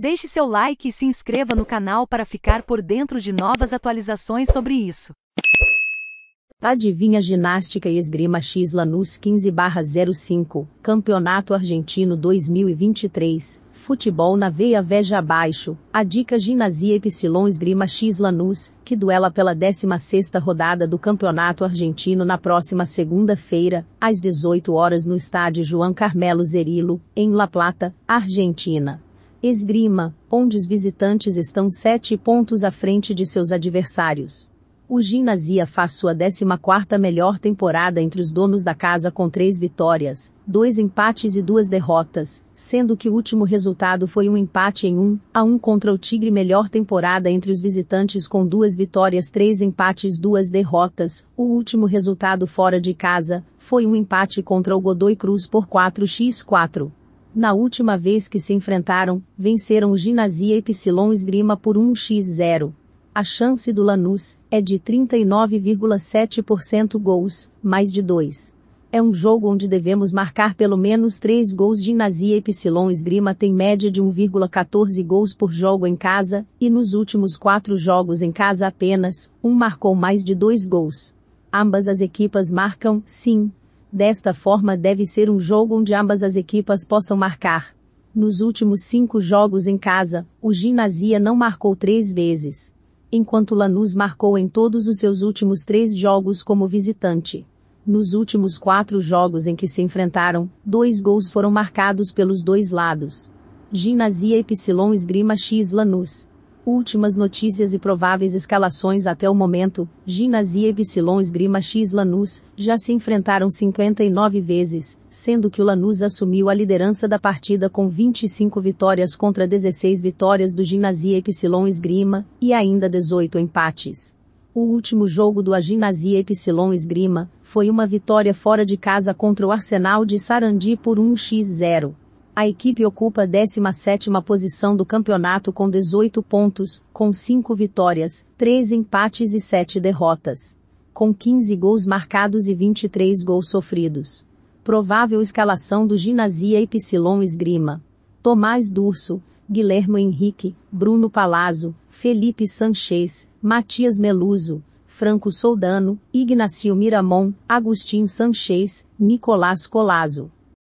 Deixe seu like e se inscreva no canal para ficar por dentro de novas atualizações sobre isso. Adivinha Ginástica e Esgrima X Lanús 15/05, Campeonato Argentino 2023, Futebol na Veia Veja Abaixo, a dica Ginasia y Esgrima X Lanús, que duela pela 16ª rodada do Campeonato Argentino na próxima segunda-feira, às 18 horas no estádio João Carmelo Zerilo, em La Plata, Argentina esgrima, onde os visitantes estão sete pontos à frente de seus adversários. O Gimnasia faz sua 14 melhor temporada entre os donos da casa com três vitórias, dois empates e duas derrotas, sendo que o último resultado foi um empate em 1 um, a 1 um contra o Tigre melhor temporada entre os visitantes com duas vitórias três empates duas derrotas, o último resultado fora de casa, foi um empate contra o Godoy Cruz por 4x4. Na última vez que se enfrentaram, venceram Ginazia Gimnasia e Psilon Esgrima por 1x0. A chance do Lanús é de 39,7% gols, mais de 2. É um jogo onde devemos marcar pelo menos 3 gols. Ginazia e Psilon Esgrima tem média de 1,14 gols por jogo em casa, e nos últimos 4 jogos em casa apenas, um marcou mais de 2 gols. Ambas as equipas marcam, sim, Desta forma deve ser um jogo onde ambas as equipas possam marcar. Nos últimos cinco jogos em casa, o Ginásio não marcou três vezes. Enquanto Lanús marcou em todos os seus últimos três jogos como visitante. Nos últimos quatro jogos em que se enfrentaram, dois gols foram marcados pelos dois lados. Ginásio Epsilon Esgrima X Lanús. Últimas notícias e prováveis escalações até o momento, Ginas e Epsilon Esgrima X Lanús já se enfrentaram 59 vezes, sendo que o Lanús assumiu a liderança da partida com 25 vitórias contra 16 vitórias do Ginas e Epsilon Esgrima, e ainda 18 empates. O último jogo do Aginas Epsilon Esgrima foi uma vitória fora de casa contra o Arsenal de Sarandi por 1x0. A equipe ocupa a 17ª posição do campeonato com 18 pontos, com 5 vitórias, 3 empates e 7 derrotas. Com 15 gols marcados e 23 gols sofridos. Provável escalação do Ginásio Y Esgrima. Tomás Durso, Guilherme Henrique, Bruno Palazzo, Felipe Sanchez, Matias Meluso, Franco Soldano, Ignacio Miramon, Agustin Sanchez, Nicolás Colazo.